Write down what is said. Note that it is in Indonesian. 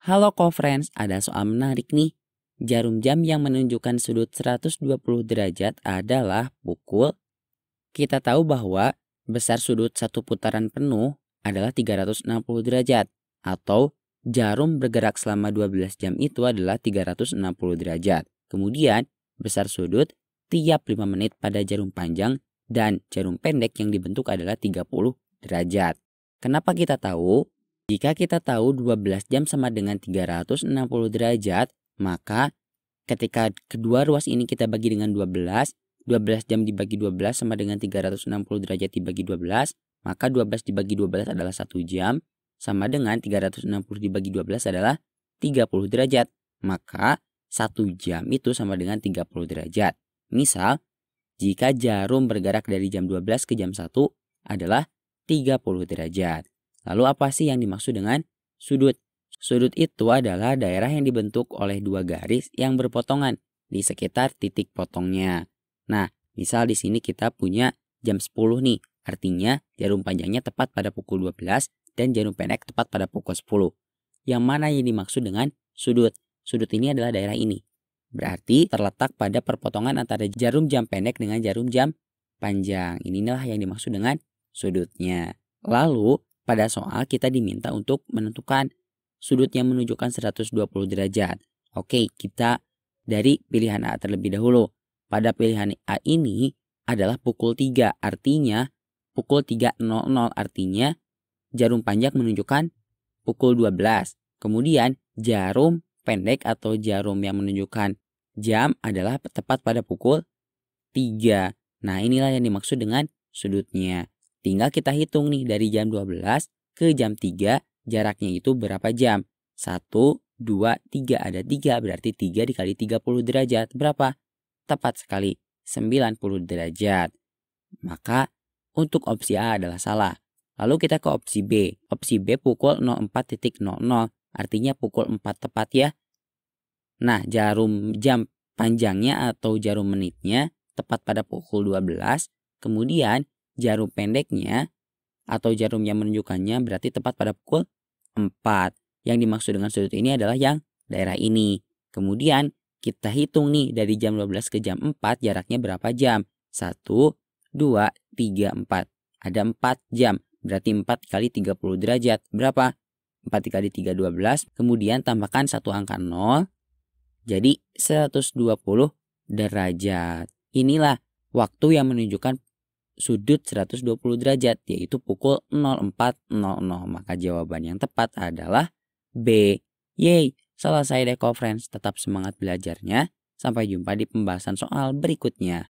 Halo co-friends, ada soal menarik nih. Jarum jam yang menunjukkan sudut 120 derajat adalah pukul. Kita tahu bahwa besar sudut satu putaran penuh adalah 360 derajat atau jarum bergerak selama 12 jam itu adalah 360 derajat. Kemudian besar sudut tiap 5 menit pada jarum panjang dan jarum pendek yang dibentuk adalah 30 derajat. Kenapa kita tahu? Jika kita tahu 12 jam sama dengan 360 derajat, maka ketika kedua ruas ini kita bagi dengan 12, 12 jam dibagi 12 sama dengan 360 derajat dibagi 12, maka 12 dibagi 12 adalah 1 jam, sama dengan 360 dibagi 12 adalah 30 derajat. Maka 1 jam itu sama dengan 30 derajat. Misal, jika jarum bergerak dari jam 12 ke jam 1 adalah 30 derajat. Lalu apa sih yang dimaksud dengan sudut? Sudut itu adalah daerah yang dibentuk oleh dua garis yang berpotongan di sekitar titik potongnya. Nah, misal di sini kita punya jam 10 nih. Artinya jarum panjangnya tepat pada pukul 12 dan jarum pendek tepat pada pukul 10. Yang mana yang dimaksud dengan sudut? Sudut ini adalah daerah ini. Berarti terletak pada perpotongan antara jarum jam pendek dengan jarum jam panjang. Inilah yang dimaksud dengan sudutnya. Lalu, pada soal kita diminta untuk menentukan sudut yang menunjukkan 120 derajat. Oke, kita dari pilihan A terlebih dahulu. Pada pilihan A ini adalah pukul 3, artinya pukul 3.00 artinya jarum panjang menunjukkan pukul 12. Kemudian jarum pendek atau jarum yang menunjukkan jam adalah tepat pada pukul 3. Nah, inilah yang dimaksud dengan sudutnya. Tinggal kita hitung nih dari jam 12 ke jam 3 jaraknya itu berapa jam? 1, 2, 3 ada 3 berarti 3 dikali 30 derajat berapa? Tepat sekali 90 derajat. Maka untuk opsi A adalah salah. Lalu kita ke opsi B. Opsi B pukul 04.00 artinya pukul 4 tepat ya. Nah jarum jam panjangnya atau jarum menitnya tepat pada pukul 12 kemudian jarum pendeknya atau jarum yang menunjukkannya berarti tepat pada pukul 4. Yang dimaksud dengan sudut ini adalah yang daerah ini. Kemudian kita hitung nih dari jam 12 ke jam 4 jaraknya berapa jam? 1, 2, 3, 4. Ada 4 jam. Berarti 4 kali 30 derajat. Berapa? 4 kali 3 12, kemudian tambahkan satu angka 0, jadi 120 derajat. Inilah waktu yang menunjukkan sudut 120 derajat yaitu pukul 04.00. Maka jawaban yang tepat adalah B. Yay, selesai deh friends, tetap semangat belajarnya. Sampai jumpa di pembahasan soal berikutnya.